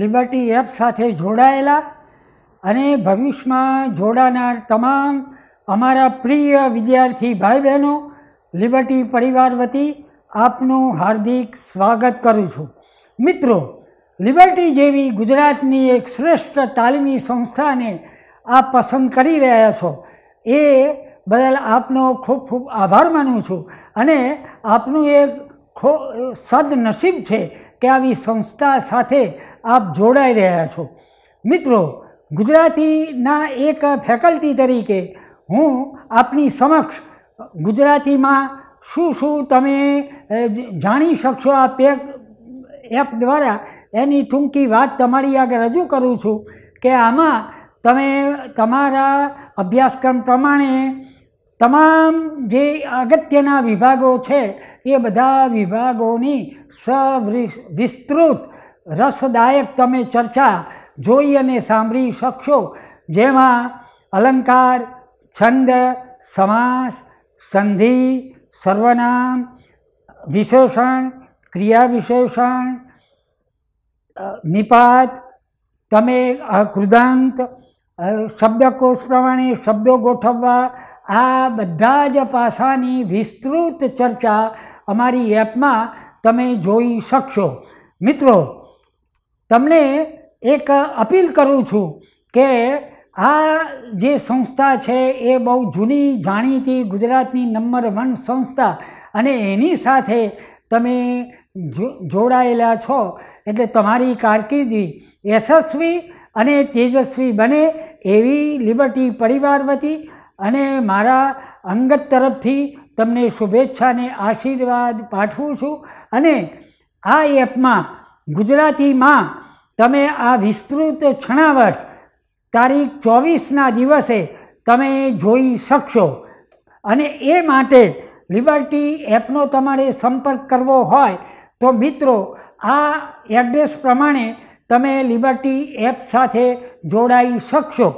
liberty app સાથે જોડાયેલા અને ભવિષ્યમાં જોડાનાર તમામ અમારા પ્રિય વિદ્યાર્થી ભાઈ બહેનો લિબર્ટી પરિવાર વતી આપનું હાર્દિક સ્વાગત કરું છું મિત્રો લિબર્ટી જેવી ગુજરાતની એક શ્રેષ્ઠ તાલીમી સંસ્થાને આપ પસંદ કરી રહ્યા છો એ બદલ આપનો ખૂબ ખૂબ આભાર માનું છું અને આપનું એક ખો સદનસીબ છે કે આવી સંસ્થા સાથે આપ જોડાઈ રહ્યા છો મિત્રો ગુજરાતીના એક ફેકલ્ટી તરીકે હું આપની સમક્ષ ગુજરાતીમાં શું શું તમે જાણી શકશો આ પેક એપ દ્વારા એની ટૂંકી વાત તમારી આગળ રજૂ કરું છું કે આમાં તમે તમારા અભ્યાસક્રમ પ્રમાણે તમામ જે અગત્યના વિભાગો છે એ બધા વિભાગોની સવિ વિસ્તૃત રસદાયક તમે ચર્ચા જોઈ અને સાંભળી શકશો જેમાં અલંકાર છંદ સમાસ સંધિ સર્વનામ વિશેષણ ક્રિયા વિશેષણ નિપાત તમે કૃદાંત શબ્દકોષ પ્રમાણે શબ્દો ગોઠવવા આ બધા જ પાસાની વિસ્તૃત ચર્ચા અમારી એપમાં તમે જોઈ શકશો મિત્રો તમને એક અપીલ કરું છું કે આ જે સંસ્થા છે એ બહુ જૂની જાણીતી ગુજરાતની નંબર વન સંસ્થા અને એની સાથે તમે જોડાયેલા છો એટલે તમારી કારકિર્દી યશસ્વી અને તેજસ્વી બને એવી લિબર્ટી પરિવાર વતી અને મારા અંગત તરફથી તમને શુભેચ્છાને આશીર્વાદ પાઠવું છું અને આ એપમાં ગુજરાતીમાં તમે આ વિસ્તૃત છણાવટ તારીખ ચોવીસના દિવસે તમે જોઈ શકશો અને એ માટે લિબર્ટી એપનો તમારે સંપર્ક કરવો હોય તો મિત્રો આ એડ્રેસ પ્રમાણે તમે લિબર્ટી એપ સાથે જોડાઈ શકશો